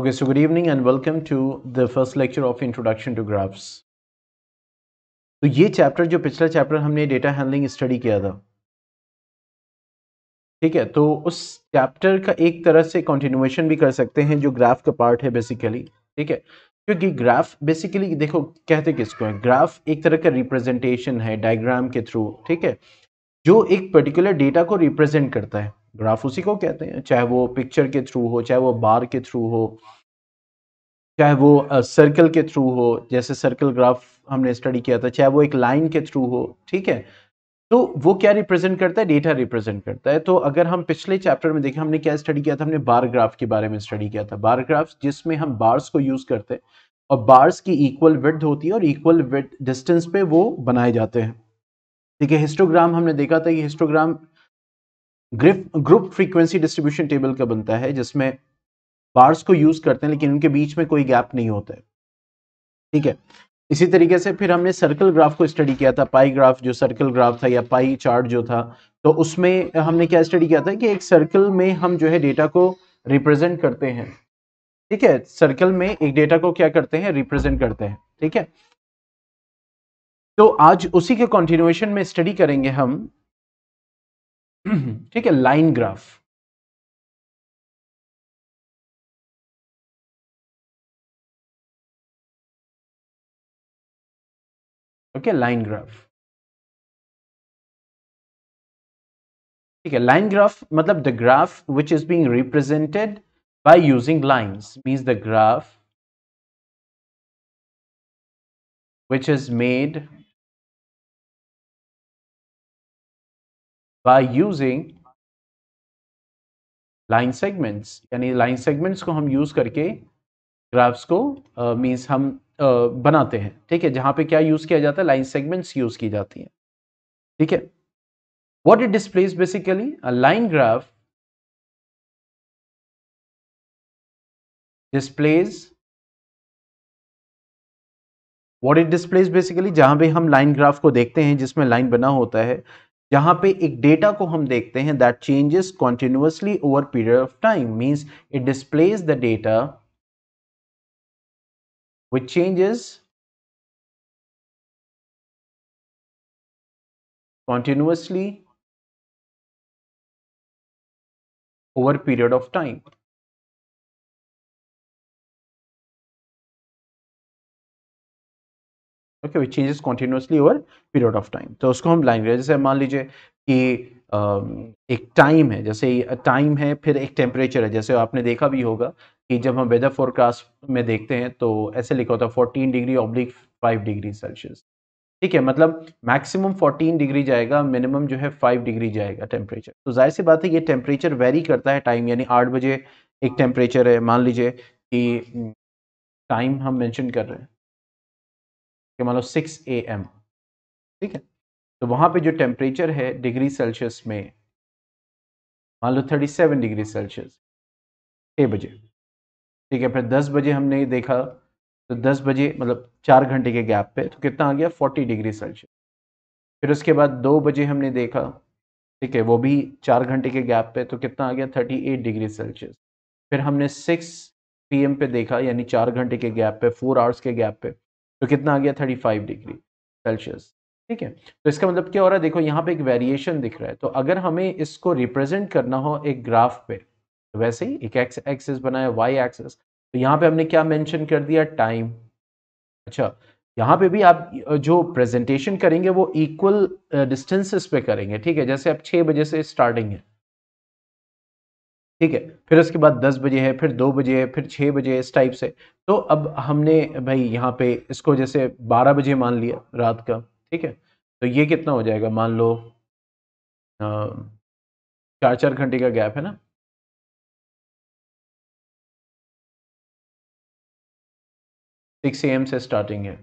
Okay, so good evening and welcome to the first lecture of Introduction to Graphs. तो ये chapter जो पिछला chapter हमने data handling study किया था ठीक है तो उस चैप्टर का एक तरह से कंटिन्यूएशन भी कर सकते हैं जो ग्राफ का पार्ट है बेसिकली ठीक है क्योंकि ग्राफ बेसिकली देखो कहते किसको है ग्राफ एक तरह का रिप्रेजेंटेशन है डायग्राम के थ्रू ठीक है जो एक पर्टिकुलर डेटा को रिप्रेजेंट करता है ग्राफ उसी को कहते हैं चाहे वो पिक्चर के थ्रू हो चाहे वो बार के थ्रू हो चाहे वो सर्कल के थ्रू हो जैसे सर्कल ग्राफ हमने स्टडी किया था चाहे वो एक लाइन के थ्रू हो ठीक है तो वो क्या रिप्रेजेंट करता है डेटा रिप्रेजेंट करता है तो अगर हम पिछले चैप्टर में देखें हमने क्या स्टडी किया था हमने बार ग्राफ के बारे में स्टडी किया था बार ग्राफ जिसमें हम बार्स को यूज करते हैं और बार्स की इक्वल विड्थ होती है और इक्वल विड्थ डिस्टेंस पे वो बनाए जाते हैं ठीक है हिस्टोग्राम हमने देखा था कि histogram group frequency distribution table का बनता है जिसमें बार्स को यूज करते हैं लेकिन उनके बीच में कोई गैप नहीं होता है ठीक है इसी तरीके से फिर हमने सर्कल ग्राफ को स्टडी किया था पाई ग्राफ जो सर्कल ग्राफ था या पाई चार्ट जो था तो उसमें हमने क्या स्टडी किया था कि एक सर्कल में हम जो है डेटा को रिप्रेजेंट करते हैं ठीक है सर्कल में एक डेटा को क्या करते हैं रिप्रेजेंट करते हैं ठीक है तो आज उसी के कॉन्टिन्यूएशन में स्टडी करेंगे हम ठीक है line graph okay line graph ठीक है लाइन ग्राफ मतलब the graph which is being represented by using lines means the graph which is made by using line segments यानी लाइन सेगमेंट्स को हम यूज करके ग्राफ्स को मीन्स uh, हम uh, बनाते हैं ठीक है जहां पे क्या यूज किया जाता है लाइन सेगमेंट्स यूज की जाती है ठीक है what it displays basically line graph displays what it displays basically जहां पे हम लाइन ग्राफ को देखते हैं जिसमें लाइन बना होता है यहाँ पे एक डेटा को हम देखते हैं that changes continuously over period of time means it displays the data which changes continuously over period of time okay which changes continuously over period of time तो उसको हम लाइन जैसे मान लीजिए कि एक टाइम है जैसे टाइम है फिर एक टेम्परेचर है जैसे आपने देखा भी होगा कि जब हम वेदर फोरकास्ट में देखते हैं तो ऐसे लिखा होता है 14 डिग्री ऑब्लिक 5 डिग्री सेल्सियस ठीक है मतलब मैक्सिमम 14 डिग्री जाएगा मिनिमम जो है 5 डिग्री जाएगा टेम्परेचर तो जाहिर सी बात है ये टेम्परेचर वेरी करता है टाइम यानी आठ बजे एक टेम्परेचर है मान लीजिए कि टाइम हम्म, हम मैंशन कर रहे हैं कि मान लो सिक्स ए एम ठीक है तो वहां पे जो टेम्परेचर है डिग्री सेल्सियस में मान लो थर्टी सेवन डिग्री सेल्सियस छः बजे ठीक है फिर दस बजे हमने देखा तो दस बजे मतलब चार घंटे के गैप पे तो कितना आ गया फोर्टी डिग्री सेल्सियस फिर उसके बाद दो बजे हमने देखा ठीक है वो भी चार घंटे के गैप पे तो कितना आ गया थर्टी एट डिग्री सेल्सियस फिर हमने सिक्स पी पे देखा यानी चार घंटे के गैप पे फोर आवर्स के गैप पे तो कितना आ गया थर्टी फाइव डिग्री सेल्सियस ठीक है तो इसका मतलब क्या हो रहा है देखो यहाँ पे एक वेरिएशन दिख रहा है तो अगर हमें इसको रिप्रेजेंट करना हो एक ग्राफ पे तो वैसे ही एक एक्स एक्सेस बनाया वाई एक्सेस तो यहाँ पे हमने क्या मैंशन कर दिया टाइम अच्छा यहाँ पे भी आप जो प्रेजेंटेशन करेंगे वो इक्वल डिस्टेंसेस पे करेंगे ठीक है जैसे आप छः बजे से स्टार्टिंग है ठीक है फिर उसके बाद दस बजे है फिर दो बजे है फिर छः बजे है इस टाइप से तो अब हमने भाई यहाँ पे इसको जैसे बारह बजे मान लिया रात का ठीक है तो ये कितना हो जाएगा मान लो चार चार घंटे का गैप है ना सिक्स एम से स्टार्टिंग है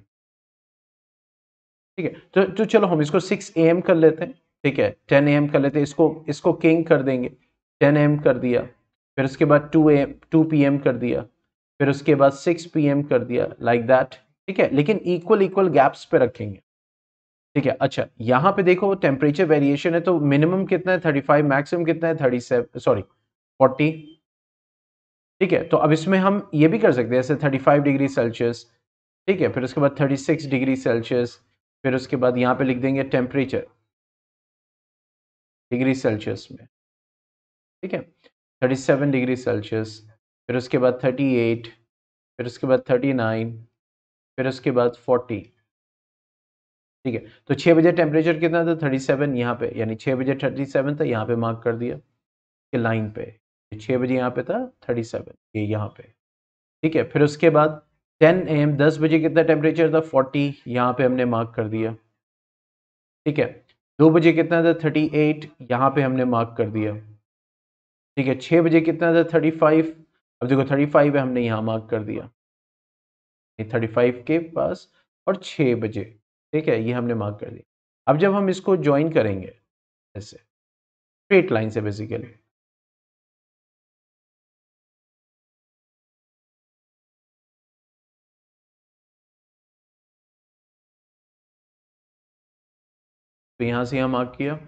ठीक है तो तो चलो हम इसको सिक्स एम कर लेते हैं ठीक है टेन एम कर लेते हैं इसको इसको किंग कर देंगे टेन एम कर दिया फिर उसके बाद टू एम टू पी एम कर दिया फिर उसके बाद सिक्स पी एम कर दिया लाइक like दैट ठीक है लेकिन इक्वल इक्वल गैप्स पे रखेंगे ठीक है अच्छा यहाँ पे देखो टेम्परेचर वेरिएशन है तो मिनिमम कितना है थर्टी फाइव मैक्सिमम कितना है थर्टी सेवन सॉरी फोर्टी ठीक है तो अब इसमें हम ये भी कर सकते हैं जैसे थर्टी फाइव डिग्री सेल्सियस ठीक है फिर उसके बाद थर्टी सिक्स डिग्री सेल्सियस फिर उसके बाद यहाँ पे लिख देंगे टेम्परेचर डिग्री सेल्सियस में ठीक है 37 डिग्री सेल्सियस फिर उसके बाद 38 फिर उसके बाद 39 फिर उसके बाद 40 ठीक है तो छः बजे टेम्परेचर कितना था 37 सेवन यहाँ पे यानी छः बजे 37 था यहाँ पे मार्क कर दिया कि लाइन पे छः बजे यहाँ पे था 37 ये यहाँ पे ठीक है फिर उसके बाद 10 एम 10 बजे कितना टेम्परेचर था 40 यहाँ पे हमने मार्क कर दिया ठीक है दो बजे कितना था 38 यहाँ पे हमने मार्क कर दिया ठीक है छः बजे कितना था थर्टी फाइव अब देखो थर्टी फाइव है हमने यहाँ मार्क कर दिया थर्टी फाइव के पास और छः बजे ठीक है ये हमने मार्क कर दिया अब जब हम इसको ज्वाइन करेंगे ऐसे स्ट्रेट लाइन से बेसिकली तो यहां से यहां मार्क किया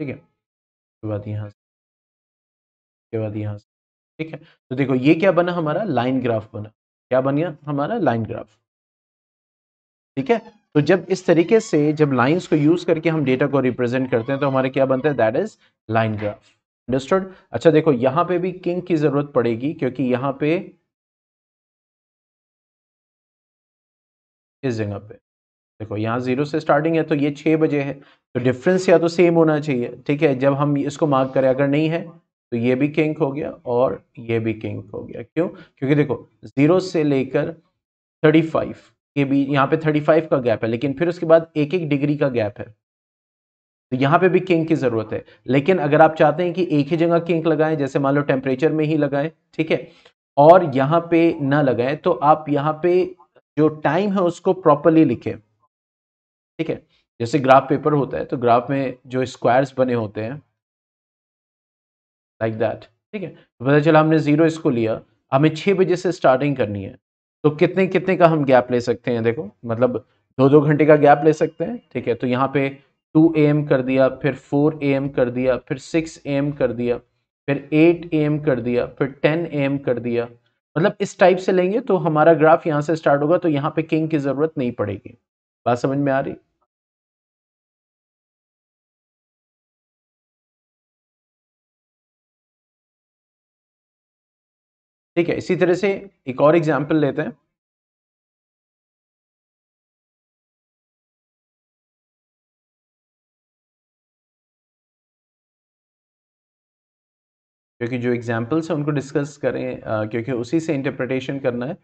ठीक है उसके बाद यहाँ से उसके बाद यहाँ से ठीक है तो देखो ये क्या बना हमारा लाइन ग्राफ बना क्या बन गया हमारा लाइन ग्राफ ठीक है तो जब इस तरीके से जब लाइंस को यूज करके हम डेटा को रिप्रेजेंट करते हैं तो हमारे क्या बनता है that is line graph understood अच्छा देखो यहाँ पे भी किंग की जरूरत पड़ेगी क्योंकि यहाँ पे इस जगह पे देखो यहाँ जीरो से स्टार्टिंग है तो ये छः बजे है तो डिफरेंस या तो सेम होना चाहिए ठीक है जब हम इसको मार्क करें अगर नहीं है तो ये भी किंक हो गया और ये भी किंक हो गया क्यों क्योंकि देखो जीरो से लेकर थर्टी फाइव के बीच यहाँ पे थर्टी फाइव का गैप है लेकिन फिर उसके बाद एक एक डिग्री का गैप है तो यहाँ पे भी किंक की ज़रूरत है लेकिन अगर आप चाहते हैं कि एक ही जगह किंक लगाएं जैसे मान लो टेम्परेचर में ही लगाएं ठीक है और यहाँ पे ना लगाएं तो आप यहाँ पे जो टाइम है उसको प्रॉपरली लिखें ठीक है जैसे ग्राफ पेपर होता है तो ग्राफ में जो स्क्वायर्स बने होते हैं लाइक दैट ठीक है तो पता चला हमने जीरो इसको लिया हमें छः बजे से स्टार्टिंग करनी है तो कितने कितने का हम गैप ले सकते हैं देखो मतलब दो दो घंटे का गैप ले सकते हैं ठीक है तो यहाँ पे टू ए कर दिया फिर फोर ए कर दिया फिर सिक्स ए कर दिया फिर एट ए कर दिया फिर टेन ए कर दिया मतलब इस टाइप से लेंगे तो हमारा ग्राफ यहाँ से स्टार्ट होगा तो यहाँ पे किंग की ज़रूरत नहीं पड़ेगी बात समझ में आ रही ठीक है इसी तरह से एक और एग्जाम्पल लेते हैं क्योंकि जो एग्जाम्पल्स हैं उनको डिस्कस करें क्योंकि उसी से इंटरप्रिटेशन करना है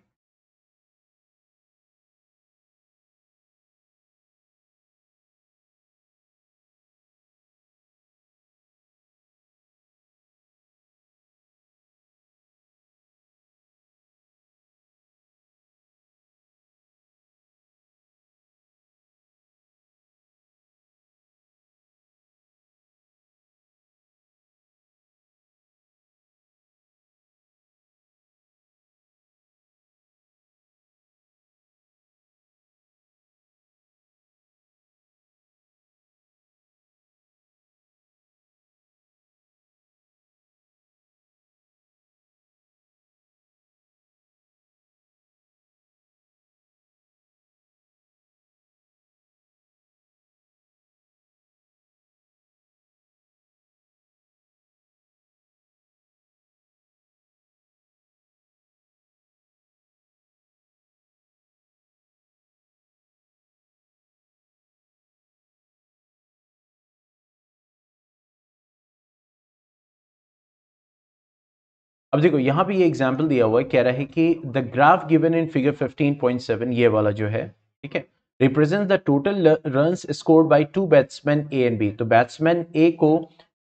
अब देखो यहां पे ये एग्जाम्पल दिया हुआ है कह रहा है कि the graph given in figure 15.7 ये वाला जो है ठीक है represent the total run score by two batsman A and B तो बैट्समैन ए को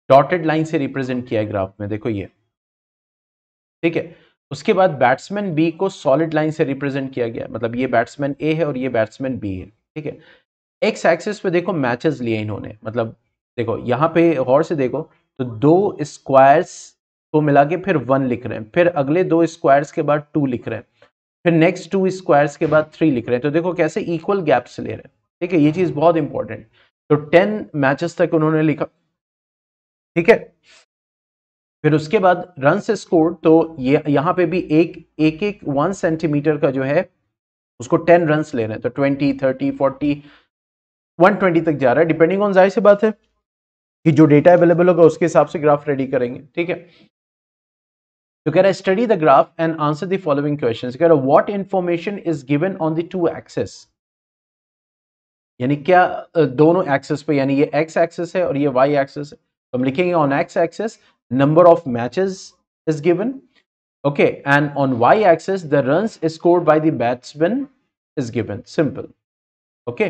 डॉटेड लाइन से रिप्रेजेंट किया है ग्राफ में देखो ये ठीक है उसके बाद बैट्समैन बी को सॉलिड लाइन से रिप्रेजेंट किया गया मतलब ये बैट्समैन ए है और ये बैट्समैन बी है ठीक है एक्स एक्सिस पे देखो मैचेस लिए इन्होंने मतलब देखो यहाँ पे गौर से देखो तो दो स्क्वायर्स को तो मिला के फिर वन लिख रहे हैं फिर अगले दो स्क्वायर्स के बाद टू लिख रहे हैं फिर नेक्स्ट टू स्क्वायर्स के बाद थ्री लिख रहे हैं तो देखो कैसे इक्वल गैप्स ले रहे हैं ठीक है ये चीज बहुत इंपॉर्टेंट तो टेन मैचेस तक उन्होंने लिखा ठीक है फिर उसके बाद रन से स्कोर तो ये यहाँ पे भी एक एक एक वन सेंटीमीटर का जो है उसको टेन रन ले रहे हैं तो twenty thirty forty one twenty तक जा रहा है डिपेंडिंग ऑन जाहिर सी बात है कि जो डेटा अवेलेबल होगा उसके हिसाब से ग्राफ रेडी करेंगे ठीक है You gotta study the graph and answer the following questions. You gotta what information is given on the two axis? यानी क्या दोनों एक्सेस पे यानी ये एक्स एक्सेस है और ये वाई एक्सेस है तो हम लिखेंगे on X axis number of matches is given okay and on Y axis the run scored by the batsman is given simple okay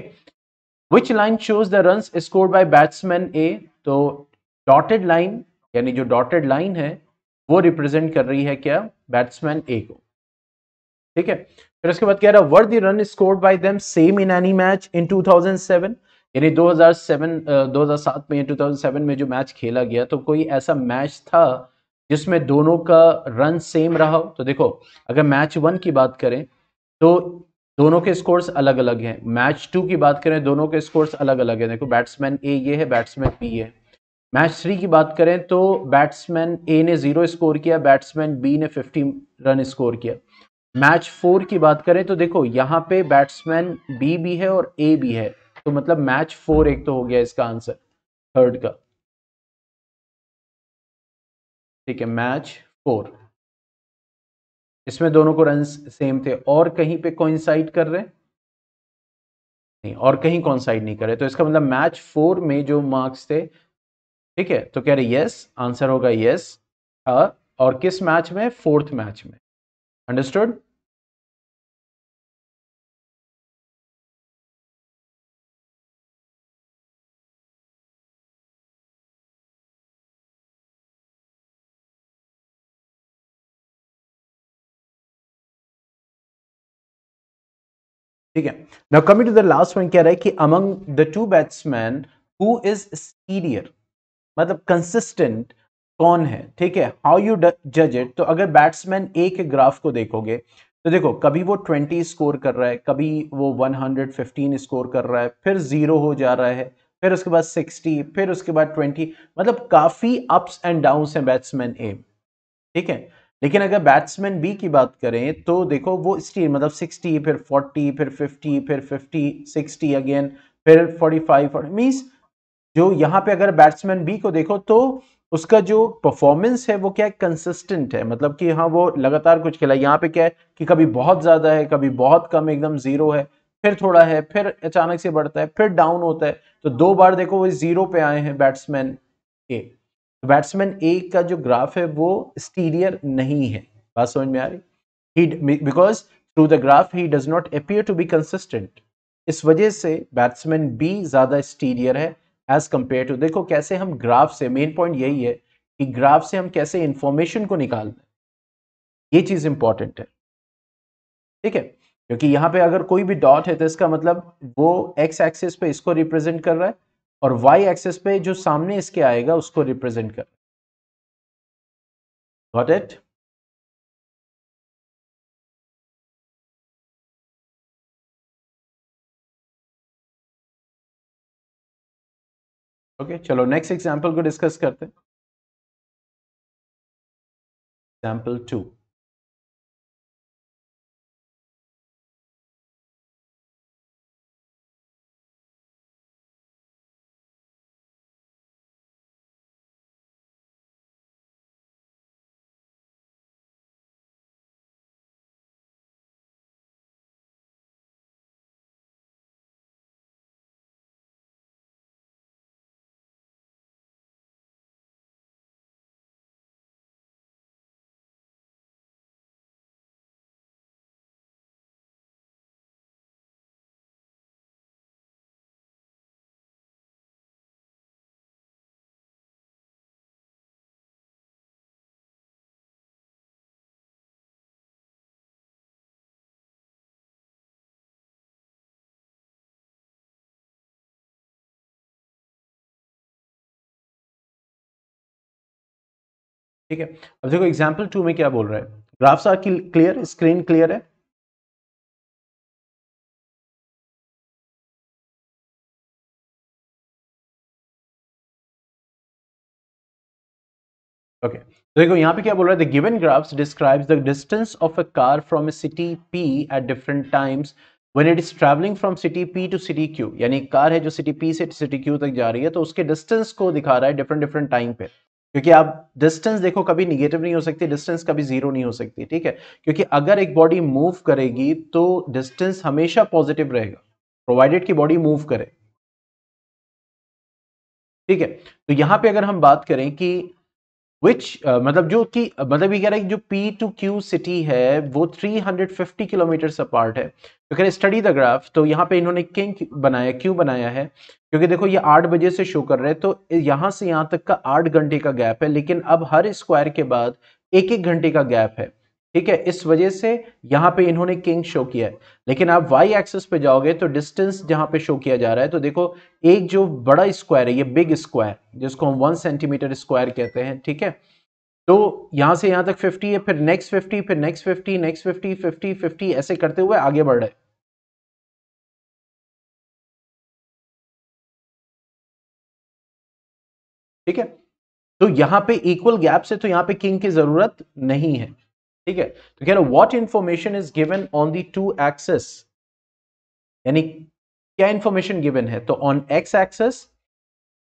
which line shows the run scored by batsman A तो dotted line यानी जो dotted line है वो represent कर रही है क्या batsman A को ठीक है फिर उसके बाद कह रहा were the run score by them same in any match in two यानी 2007 2007 में 2007 में जो मैच खेला गया तो कोई ऐसा मैच था जिसमें दोनों का रन सेम रहा तो देखो अगर मैच वन की बात करें तो दोनों के स्कोर्स अलग अलग हैं मैच टू की बात करें दोनों के स्कोर्स अलग अलग हैं देखो बैट्समैन ए ये है बैट्समैन बी है मैच थ्री की बात करें तो बैट्समैन ए ने जीरो स्कोर किया बैट्समैन बी ने फिफ्टी रन स्कोर किया मैच फोर की बात करें तो देखो यहाँ पे बैट्समैन बी भी है और ए भी है तो मतलब मैच फोर एक तो हो गया इसका आंसर थर्ड का ठीक है मैच फोर इसमें दोनों को रन सेम थे और कहीं पे कोइंसाइड कर रहे नहीं और कहीं साइड नहीं कर रहे तो इसका मतलब मैच फोर में जो मार्क्स थे ठीक है तो कह रहे यस आंसर होगा यस और किस मैच में फोर्थ मैच में अंडरस्टूड ठीक है now coming to the last point कह रहा है कि among the two batsman who is steadier मतलब कंसिस्टेंट कौन है ठीक है हाउ यू जज इट तो अगर बैट्समैन ए के ग्राफ को देखोगे तो देखो कभी वो 20 स्कोर कर रहा है कभी वो 115 स्कोर कर रहा है फिर जीरो हो जा रहा है फिर उसके बाद 60 फिर उसके बाद 20 मतलब काफ़ी अप्स एंड डाउन हैं बैट्समैन ए ठीक है लेकिन अगर बैट्समैन बी की बात करें तो देखो वो स्टील मतलब 60 फिर 40 फिर 50 फिर 50 60 अगेन फिर 45 फाइव मीन्स जो यहाँ पे अगर बैट्समैन बी को देखो तो उसका जो परफॉर्मेंस है वो क्या है कंसिस्टेंट है मतलब कि हाँ वो लगातार कुछ खेला यहाँ पे क्या है कि कभी बहुत ज्यादा है कभी बहुत कम एकदम जीरो है फिर थोड़ा है फिर अचानक से बढ़ता है फिर डाउन होता है तो दो बार देखो वो जीरो पे आए हैं बैट्समैन ए बैट्समैन ए का जो ग्राफ है वो स्टीरियर नहीं है बात समझ में आ रही because through the graph he does not appear to be consistent इस वजह से बैट्समैन बी ज्यादा स्टीरियर है एज कम्पेयर टू देखो कैसे हम ग्राफ से मेन पॉइंट यही है कि ग्राफ से हम कैसे इंफॉर्मेशन को निकाल हैं ये चीज इंपॉर्टेंट है ठीक है क्योंकि यहाँ पे अगर कोई भी डॉट है तो इसका मतलब वो एक्स एक्सिस पे इसको रिप्रेजेंट कर रहा है और वाई एक्सिस पे जो सामने इसके आएगा उसको रिप्रेजेंट कर रहा है इट ओके okay, चलो नेक्स्ट एग्जाम्पल को डिस्कस करते हैं एग्जांपल टू ठीक है अब देखो एग्जाम्पल टू में क्या बोल रहा है graphs are clear screen clear है ओके okay. तो देखो यहां पे क्या बोल रहा है the given graphs describes the distance of a car from a city P at different times when it is travelling from city P to city Q यानी कार है जो सिटी पी से सिटी क्यू तक जा रही है तो उसके डिस्टेंस को दिखा रहा है डिफरेंट डिफरेंट टाइम पे क्योंकि आप डिस्टेंस देखो कभी निगेटिव नहीं हो सकती डिस्टेंस कभी जीरो नहीं हो सकती ठीक है क्योंकि अगर एक बॉडी मूव करेगी तो डिस्टेंस हमेशा पॉजिटिव रहेगा प्रोवाइडेड की बॉडी मूव करे ठीक है तो यहां पे अगर हम बात करें कि विच uh, मतलब जो कि मतलब ये कह रहा है जो पी टू क्यू सिटी है वो 350 किलोमीटर अपार्ट है तो कह स्टडी द ग्राफ तो यहाँ पे इन्होंने किंग बनाया क्यू बनाया है क्योंकि देखो ये आठ बजे से शो कर रहे हैं तो यहाँ से यहाँ तक का आठ घंटे का गैप है लेकिन अब हर स्क्वायर के बाद एक एक घंटे का गैप है ठीक है इस वजह से यहां पे इन्होंने किंग शो किया है लेकिन आप वाई एक्सिस पे जाओगे तो डिस्टेंस जहां पे शो किया जा रहा है तो देखो एक जो बड़ा स्क्वायर है ये बिग स्क्वायर जिसको हम वन सेंटीमीटर स्क्वायर कहते हैं ठीक है तो यहां से यहां तक 50 है फिर नेक्स्ट 50 फिर नेक्स्ट 50 नेक्स्ट 50 50 50 ऐसे करते हुए आगे बढ़ रहे ठीक है तो यहां पे इक्वल गैप से तो यहां पे किंग की जरूरत नहीं है ठीक है तो कह रहा what information is given on the two axes यानी क्या इंफॉर्मेशन गिवन है तो on X axis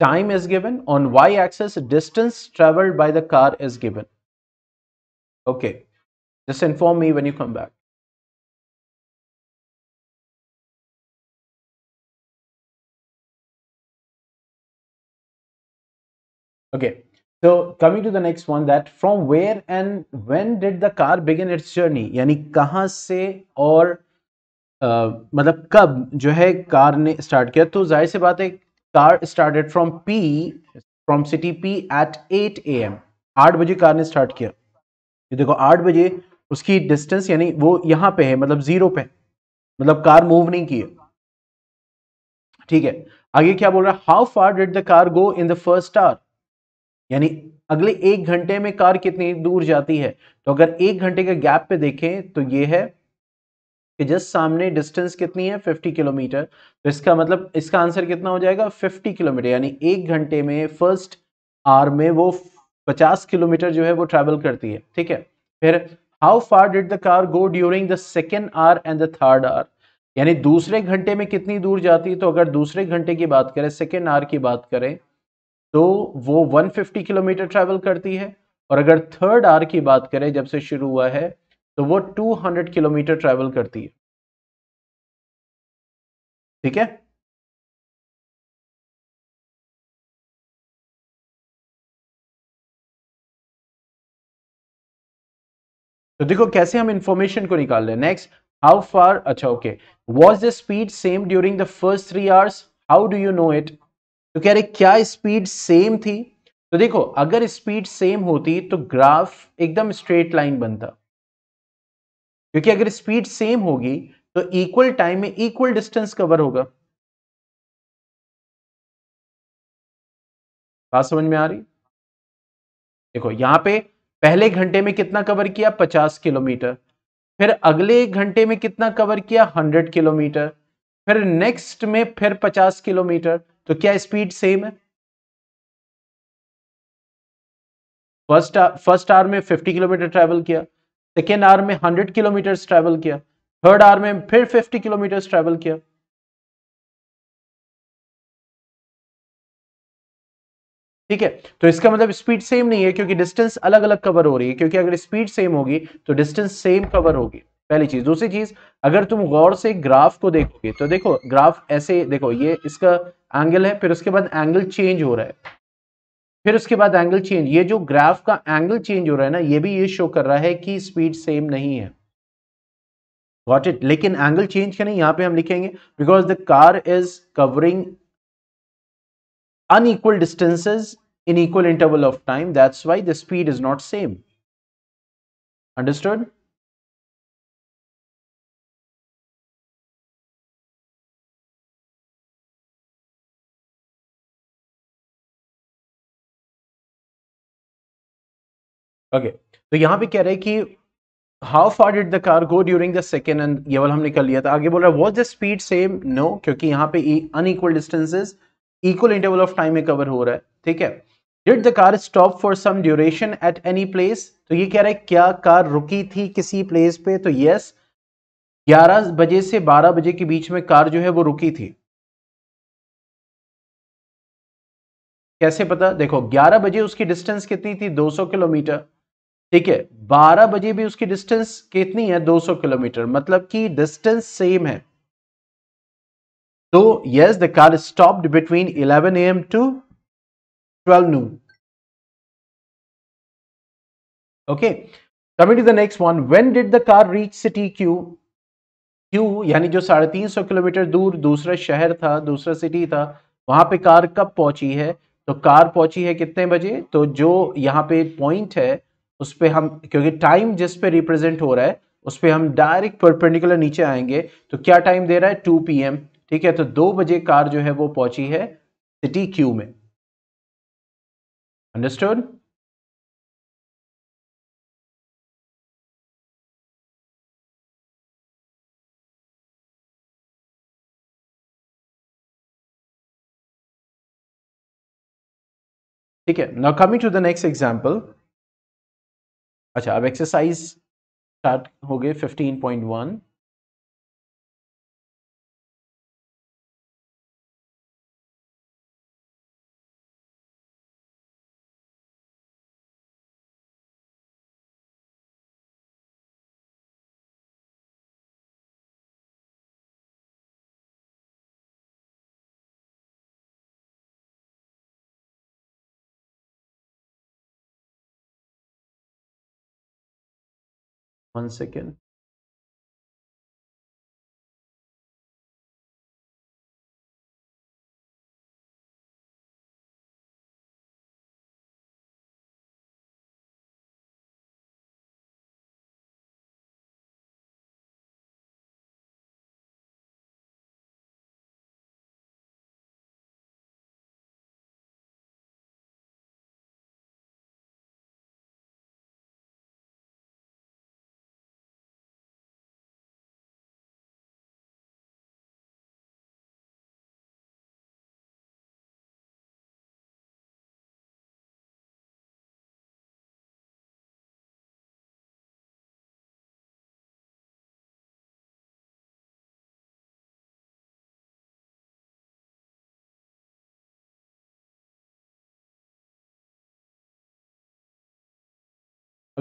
time is given on Y axis distance travelled by the car is given okay just inform me when you come back okay So coming to the next one that from where and when did the car begin its journey यानी कहाँ से और uh, मतलब कब जो है car ने start किया तो जाहिर सी बात है car started from P from city P at eight A M आठ बजे कार ने स्टार्ट किया ये देखो आठ बजे उसकी डिस्टेंस यानी वो यहां पे है मतलब जीरो पे मतलब कार मूव नहीं की ठीक है आगे क्या बोल रहा है how far did the car go in the first hour यानी अगले एक घंटे में कार कितनी दूर जाती है तो अगर एक घंटे के गैप पे देखें तो ये है कि जस्ट सामने डिस्टेंस कितनी है 50 किलोमीटर तो इसका मतलब इसका आंसर कितना हो जाएगा 50 किलोमीटर यानी एक घंटे में फर्स्ट आर में वो 50 किलोमीटर जो है वो ट्रेवल करती है ठीक है फिर how far did the car go during the second hour and the third hour यानी दूसरे घंटे में कितनी दूर जाती है तो अगर दूसरे घंटे की बात करें सेकेंड आर की बात करें तो वो 150 किलोमीटर ट्रैवल करती है और अगर थर्ड आर की बात करें जब से शुरू हुआ है तो वो 200 किलोमीटर ट्रैवल करती है ठीक है तो देखो कैसे हम इंफॉर्मेशन को निकाल रहे नेक्स्ट हाउ फार अच्छा okay was the speed same during the first three hours how do you know it तो कह अरे क्या स्पीड सेम थी तो देखो अगर स्पीड सेम होती तो ग्राफ एकदम स्ट्रेट लाइन बनता क्योंकि अगर स्पीड सेम होगी तो इक्वल टाइम में इक्वल डिस्टेंस कवर होगा बात समझ में आ रही देखो यहां पे पहले घंटे में कितना कवर किया 50 किलोमीटर फिर अगले घंटे में कितना कवर किया 100 किलोमीटर फिर नेक्स्ट में फिर 50 किलोमीटर तो क्या स्पीड सेम है फर्स्ट फर्स्ट आवर में 50 किलोमीटर ट्रैवल किया सेकेंड आवर में 100 किलोमीटर ट्रैवल किया थर्ड आवर में फिर 50 किलोमीटर ट्रैवल किया ठीक है तो इसका मतलब स्पीड सेम नहीं है क्योंकि डिस्टेंस अलग अलग कवर हो रही है क्योंकि अगर स्पीड सेम होगी तो डिस्टेंस सेम कवर होगी पहली चीज दूसरी चीज अगर तुम गौर से ग्राफ को देखोगे तो देखो ग्राफ ऐसे देखो ये इसका एंगल है फिर उसके बाद एंगल चेंज हो रहा है फिर उसके बाद एंगल चेंज ये जो ग्राफ का एंगल चेंज हो रहा है ना ये भी ये शो कर रहा है कि स्पीड सेम नहीं है वॉट इट लेकिन एंगल चेंज का नहीं यहाँ पे हम लिखेंगे because the car is covering unequal distances in equal interval of time that's why the speed is not same Understood? Okay तो यहां पे कह रहे हैं कि how far did the car go during the second and ये वाला हमने कर लिया था आगे बोल रहा है was the speed same no क्योंकि यहाँ पे unequal distances equal interval of time में कवर हो रहा है ठीक है did the car stop for some duration at any place तो ये कह रहा है क्या कार रुकी थी किसी प्लेस पे तो यस ग्यारह बजे से बारह बजे के बीच में कार जो है वो रुकी थी कैसे पता देखो 11 बजे उसकी डिस्टेंस कितनी थी 200 किलोमीटर ठीक है 12 बजे भी उसकी डिस्टेंस कितनी है 200 किलोमीटर मतलब कि डिस्टेंस सेम है तो yes the car stopped between 11 am to 12 noon okay coming to the next one when did the car reach city Q Q यानी जो साढ़े तीन सौ किलोमीटर दूर दूसरा शहर था दूसरा सिटी था वहां पे कार कब पहुंची है तो कार पहुंची है कितने बजे तो जो यहां पे पॉइंट है उस पर हम क्योंकि टाइम जिस पे रिप्रेजेंट हो रहा है उस पर हम डायरेक्ट परपेंडिकुलर नीचे आएंगे तो क्या टाइम दे रहा है टू पी ठीक है तो दो बजे कार जो है वो पहुंची है सिटी क्यू में अंडरस्टूड ठीक है now coming to the next example अच्छा अब एक्सरसाइज स्टार्ट हो गए 15.1 one second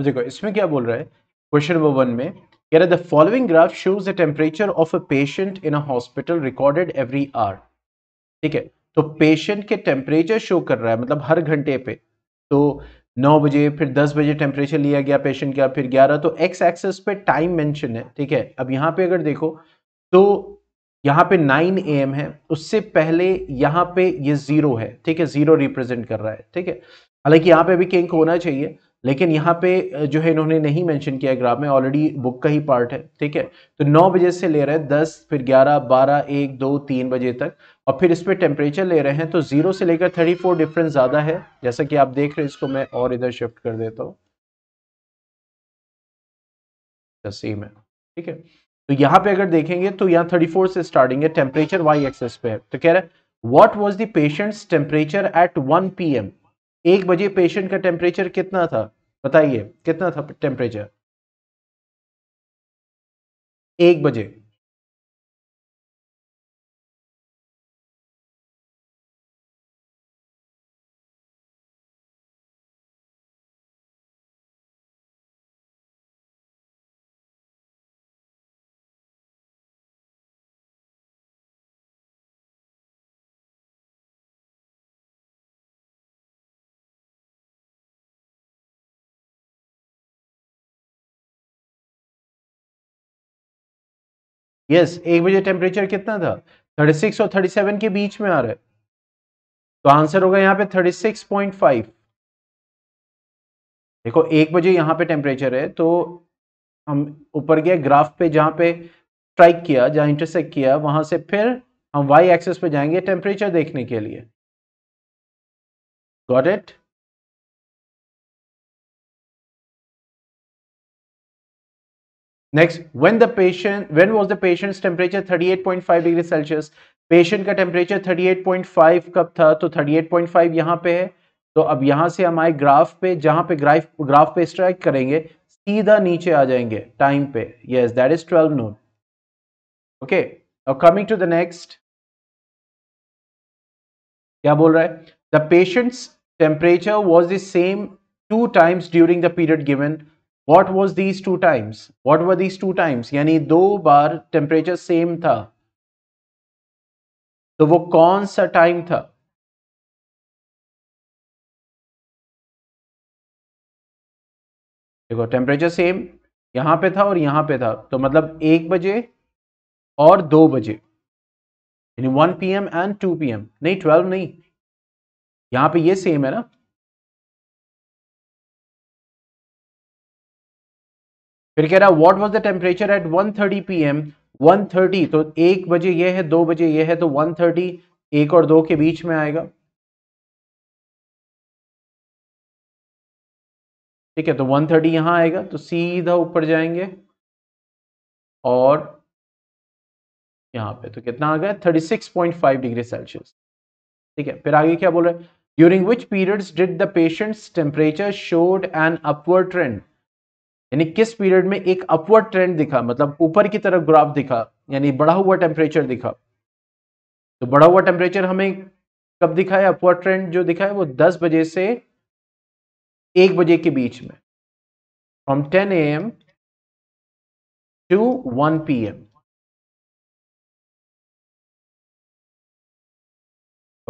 अब देखो इसमें क्या बोल रहा है क्वेश्चन नंबर वन में कह रहा है the following graph shows the temperature of a patient in a hospital recorded every hour ठीक है तो पेशेंट के टेम्परेचर शो कर रहा है मतलब हर घंटे पे तो नौ बजे फिर दस बजे टेम्परेचर लिया गया पेशेंट का फिर ग्यारह तो एक्स एक्सेस पे टाइम मेंशन है ठीक है अब यहाँ पे अगर देखो तो यहाँ पे 9 ए है उससे पहले यहाँ पे ये जीरो है ठीक है जीरो रिप्रेजेंट कर रहा है ठीक है हालांकि यहाँ पे अभी किंक होना चाहिए लेकिन यहाँ पे जो है इन्होंने नहीं मेंशन किया ग्राफ में ऑलरेडी बुक का ही पार्ट है ठीक है तो 9 बजे से ले रहे हैं 10 फिर 11 12 एक दो तीन बजे तक और फिर इस पर टेम्परेचर ले रहे हैं तो जीरो से लेकर 34 डिफरेंस ज़्यादा है जैसा कि आप देख रहे हैं इसको मैं और इधर शिफ्ट कर देता हूँ सेम है ठीक है तो यहाँ पे अगर देखेंगे तो यहाँ थर्टी से स्टार्टिंग है टेम्परेचर वाई एक्सेस पे है तो कह रहे हैं what was patient's temperature at one p एक बजे पेशेंट का टेम्परेचर कितना था बताइए कितना था टेम्परेचर एक बजे यस एक बजे टेम्परेचर कितना था 36 और 37 के बीच में आ रहा है तो आंसर होगा यहाँ पे 36.5 देखो एक बजे यहाँ पे टेम्परेचर है तो हम ऊपर गए ग्राफ पे जहाँ पे स्ट्राइक किया जहाँ इंटरसेक्ट किया वहां से फिर हम वाई एक्सेस पे जाएंगे टेम्परेचर देखने के लिए got it next when the patient when was the patient's temperature 38.5 degree Celsius patient का टेम्परेचर 38.5 कब था तो 38.5 यहां पे है तो अब यहां से हम आए ग्राफ पे जहां पे ग्राफ ग्राफ पे स्ट्राइक करेंगे सीधा नीचे आ जाएंगे टाइम पे yes that is 12 noon okay now coming to the next क्या बोल रहा है the patient's temperature was the same two times during the period given what was these two times what were these two times यानी दो बार temperature same था तो वो कौन सा टाइम था देखो टेम्परेचर सेम यहां पे था और यहां पे था तो मतलब एक बजे और दो बजे यानी one p m and two P m नहीं ट्वेल्व नहीं यहां पे ये सेम है ना फिर कह रहा है what was the temperature at 1:30 one thirty तो एक बजे ये है दो बजे ये है तो 1:30 एक और दो के बीच में आएगा ठीक है तो 1:30 थर्टी यहां आएगा तो सीधा ऊपर जाएंगे और यहां पे तो कितना आ गया 36.5 डिग्री सेल्सियस ठीक है फिर आगे क्या बोल रहे हैं during which periods did the patient's temperature showed an upward trend यानी किस पीरियड में एक अपवर्ड ट्रेंड दिखा मतलब ऊपर की तरफ ग्राफ दिखा यानी बढ़ा हुआ टेम्परेचर दिखा तो बढ़ा हुआ टेम्परेचर हमें कब दिखा है अपवर्ड ट्रेंड जो दिखा है वो 10 बजे से 1 बजे के बीच में from 10 a m to 1 p m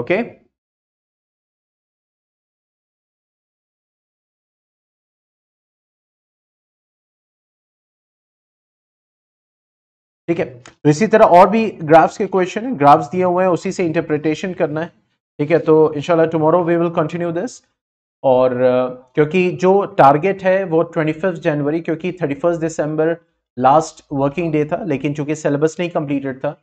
okay okay? ठीक है तो इसी तरह और भी ग्राफ्स के क्वेश्चन है ग्राफ्स दिए हुए हैं उसी से इंटरप्रिटेशन करना है ठीक है तो इनशाला tomorrow we will continue this और क्योंकि जो टारगेट है वो ट्वेंटी जनवरी क्योंकि थर्टी दिसंबर लास्ट वर्किंग डे था लेकिन चूंकि सिलेबस नहीं कंप्लीटेड था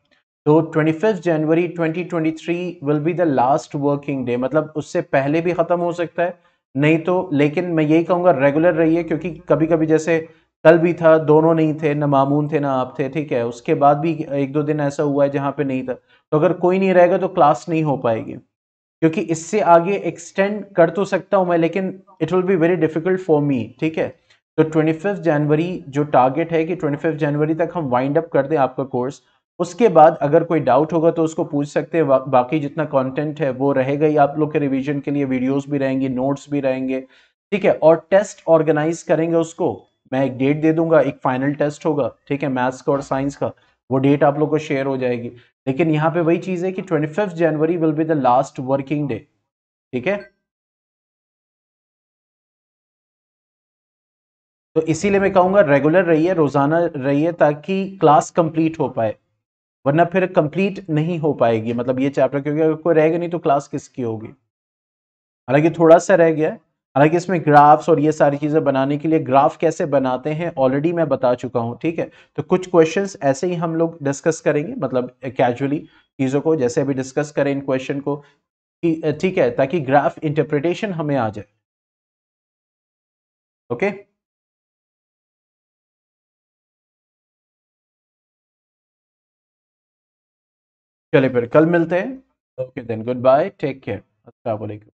तो 25 January 2023 will be the last working day मतलब उससे पहले भी ख़त्म हो सकता है नहीं तो लेकिन मैं यही कहूँगा रेगुलर रहिए क्योंकि कभी कभी जैसे कल भी था दोनों नहीं थे ना मामून थे ना आप थे ठीक है उसके बाद भी एक दो दिन ऐसा हुआ है जहाँ पे नहीं था तो अगर कोई नहीं रहेगा तो क्लास नहीं हो पाएगी क्योंकि इससे आगे एक्सटेंड कर तो सकता हूँ मैं लेकिन it will be very difficult for me ठीक है तो 25 जनवरी जो टारगेट है कि 25 जनवरी तक हम वाइंड अप कर दें आपका कोर्स उसके बाद अगर कोई डाउट होगा तो उसको पूछ सकते हैं बाकी जितना कॉन्टेंट है वो रहेगा ही आप लोग के रिविजन के लिए वीडियोज भी रहेंगे नोट्स भी रहेंगे ठीक है और टेस्ट ऑर्गेनाइज करेंगे उसको मैं एक डेट दे दूंगा एक फाइनल टेस्ट होगा ठीक है मैथ्स का और साइंस का वो डेट आप लोग को शेयर हो जाएगी लेकिन यहाँ पे वही चीज़ है कि twenty fifth January will be the last working day ठीक है तो इसीलिए मैं कहूंगा रेगुलर रहिए रोज़ाना रहिए ताकि क्लास कंप्लीट हो पाए वरना फिर कंप्लीट नहीं हो पाएगी मतलब ये चैप्टर क्योंकि अगर कोई रहेगा नहीं तो क्लास किसकी होगी हालांकि थोड़ा सा रह गया हालांकि इसमें ग्राफ्स और ये सारी चीज़ें बनाने के लिए ग्राफ कैसे बनाते हैं ऑलरेडी मैं बता चुका हूँ ठीक है तो कुछ क्वेश्चंस ऐसे ही हम लोग डिस्कस करेंगे मतलब कैजुअली चीज़ों को जैसे अभी डिस्कस करें इन क्वेश्चन को ठीक है ताकि ग्राफ इंटरप्रिटेशन हमें आ जाए ओके चले चलिए फिर कल मिलते हैं okay then goodbye take care अस्सलाम वालेकुम